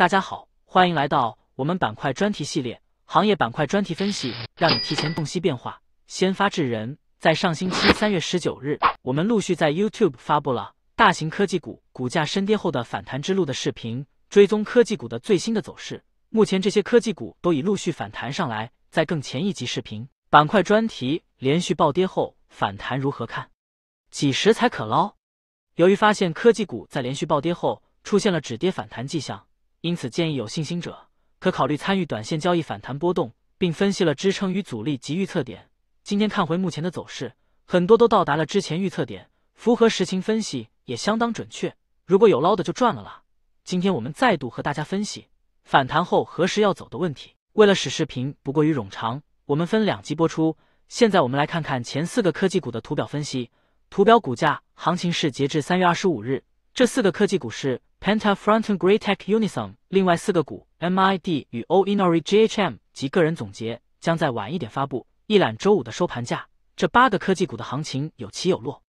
大家好，欢迎来到我们板块专题系列，行业板块专题分析，让你提前洞悉变化，先发制人。在上星期三月十九日，我们陆续在 YouTube 发布了大型科技股股价深跌后的反弹之路的视频，追踪科技股的最新的走势。目前这些科技股都已陆续反弹上来。在更前一集视频，板块专题连续暴跌后反弹如何看，几时才可捞？由于发现科技股在连续暴跌后出现了止跌反弹迹象。因此，建议有信心者可考虑参与短线交易反弹波动，并分析了支撑与阻力及预测点。今天看回目前的走势，很多都到达了之前预测点，符合实情，分析也相当准确。如果有捞的，就赚了啦。今天我们再度和大家分析反弹后何时要走的问题。为了使视频不过于冗长，我们分两集播出。现在我们来看看前四个科技股的图表分析。图表股价行情是截至三月二十五日，这四个科技股是。Penta Fronten Greatech Unison，另外四个股 MID 与 o i n a r y G H M 及个人总结将在晚一点发布。一览周五的收盘价，这八个科技股的行情有起有落。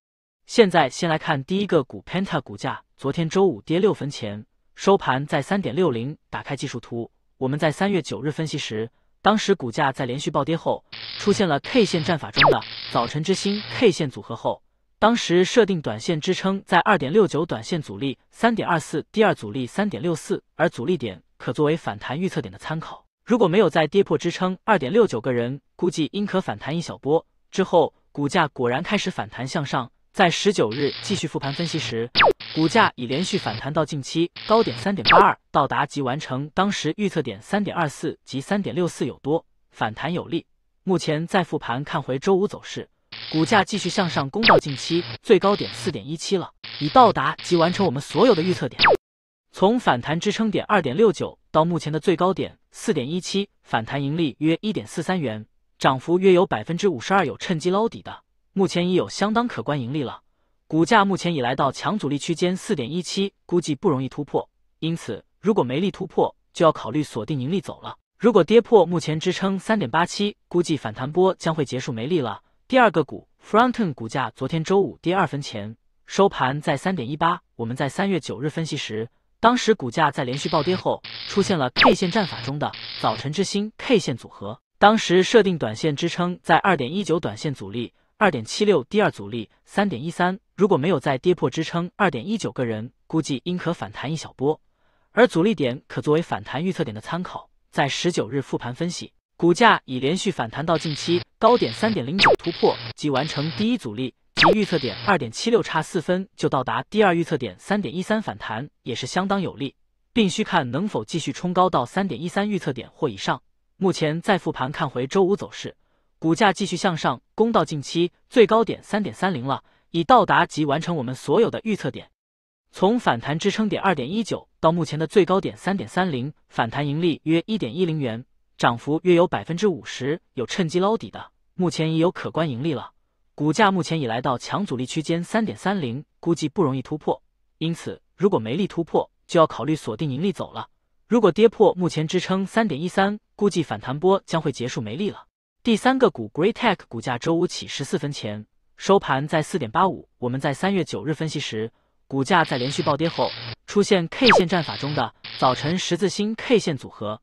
现在先来看第一个股 Penta 股价，昨天周五跌六分钱，收盘在三点六零。打开技术图，我们在三月九日分析时，当时股价在连续暴跌后，出现了 K 线战法中的早晨之星 K 线组合后。当时设定短线支撑在二点六九，短线阻力三点二四，第二阻力三点六四，而阻力点可作为反弹预测点的参考。如果没有再跌破支撑二点六九，个人估计应可反弹一小波。之后股价果然开始反弹向上，在十九日继续复盘分析时，股价已连续反弹到近期高点三点八二，到达及完成当时预测点三点二四及三点六四有多，反弹有力。目前再复盘看回周五走势。股价继续向上攻到近期最高点四点一七了，已到达及完成我们所有的预测点。从反弹支撑点二点六九到目前的最高点四点一七，反弹盈利约一点四三元，涨幅约有百分之五十二。有趁机捞底的，目前已有相当可观盈利了。股价目前已来到强阻力区间四点一七，估计不容易突破。因此，如果没力突破，就要考虑锁定盈利走了。如果跌破目前支撑三点八七，估计反弹波将会结束没力了。第二个股 Fronten 股价昨天周五跌二分钱，收盘在三点一八。我们在三月九日分析时，当时股价在连续暴跌后出现了 K 线战法中的早晨之星 K 线组合。当时设定短线支撑在二点一九，短线阻力二点七六，第二阻力三点一三。如果没有再跌破支撑二点一九，个人估计应可反弹一小波，而阻力点可作为反弹预测点的参考。在十九日复盘分析，股价已连续反弹到近期。高点三点零九突破，即完成第一阻力及预测点二点七六，差四分就到达第二预测点三点一三，反弹也是相当有利，并需看能否继续冲高到三点一三预测点或以上。目前再复盘看回周五走势，股价继续向上攻到近期最高点三点三零了，已到达即完成我们所有的预测点。从反弹支撑点二点一九到目前的最高点三点三零，反弹盈利约一点一零元。涨幅约有百分之五十，有趁机捞底的，目前已有可观盈利了。股价目前已来到强阻力区间三点三零，估计不容易突破。因此，如果没力突破，就要考虑锁定盈利走了。如果跌破目前支撑三点一三，估计反弹波将会结束没力了。第三个股 g r e a t e h 股价周五起十四分钱，收盘在四点八五。我们在三月九日分析时，股价在连续暴跌后，出现 K 线战法中的早晨十字星 K 线组合。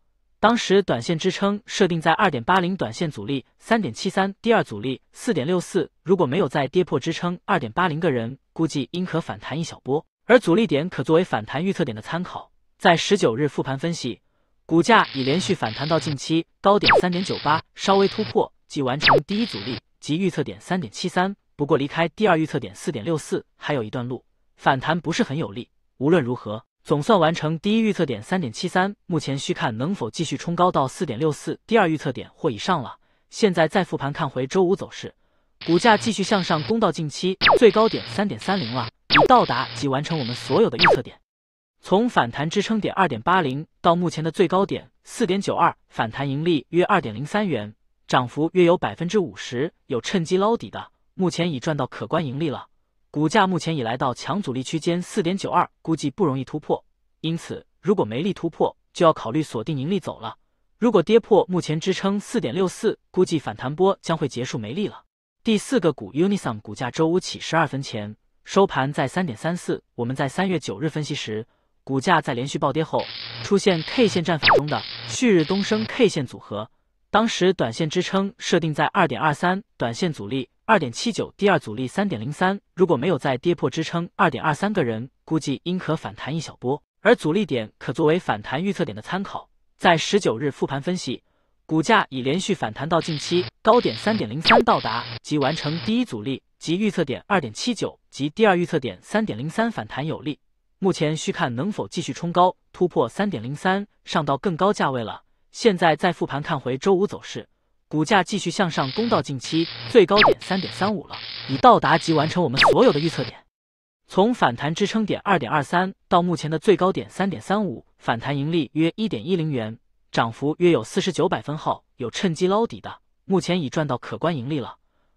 当时短线支撑设定在二点八零，短线阻力三点七三，第二阻力四点六四。如果没有再跌破支撑二点八零，个人估计应可反弹一小波，而阻力点可作为反弹预测点的参考。在十九日复盘分析，股价已连续反弹到近期高点三点九八，稍微突破即完成第一阻力及预测点三点七三。不过离开第二预测点四点六四还有一段路，反弹不是很有利。无论如何。总算完成第一预测点三点七三，目前需看能否继续冲高到四点六四第二预测点或以上了。现在再复盘看回周五走势，股价继续向上攻到近期最高点三点三零了，已到达即完成我们所有的预测点。从反弹支撑点二点八零到目前的最高点四点九二，反弹盈利约二点零三元，涨幅约有百分之五十，有趁机捞底的，目前已赚到可观盈利了。股价目前已来到强阻力区间四点九二，估计不容易突破。因此，如果没力突破，就要考虑锁定盈利走了。如果跌破目前支撑四点六四，估计反弹波将会结束没力了。第四个股 Unison 股价周五起十二分钱，收盘在三点三四。我们在三月九日分析时，股价在连续暴跌后，出现 K 线战法中的旭日东升 K 线组合。当时短线支撑设定在二点二三，短线阻力二点七九，第二阻力三点零三。如果没有再跌破支撑二点二三，个人估计应可反弹一小波，而阻力点可作为反弹预测点的参考。在十九日复盘分析，股价已连续反弹到近期高点三点零三到达，即完成第一阻力及预测点二点七九及第二预测点三点零三反弹有力。目前需看能否继续冲高突破三点零三，上到更高价位了。现在再复盘看回周五走势，股价继续向上攻到近期最高点三点三五了，已到达及完成我们所有的预测点。从反弹支撑点二点二三到目前的最高点三点三五，反弹盈利约一点一零元，涨幅约有四十九百分号，有趁机捞底的，目前已赚到可观盈利了。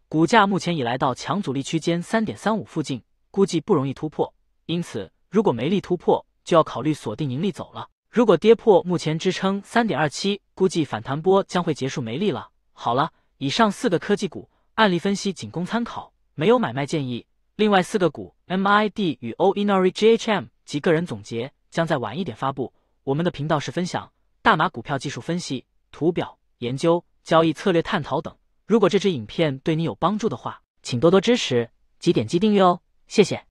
股价目前已来到强阻力区间三点三五附近，估计不容易突破，因此如果没力突破，就要考虑锁定盈利走了。如果跌破目前支撑三点二七，估计反弹波将会结束，没力了。好了，以上四个科技股案例分析仅供参考，没有买卖建议。另外四个股 MID 与 Oinary g h m 及个人总结，将在晚一点发布。我们的频道是分享大马股票技术分析、图表研究、交易策略探讨等。如果这支影片对你有帮助的话，请多多支持及点击订阅哦，谢谢。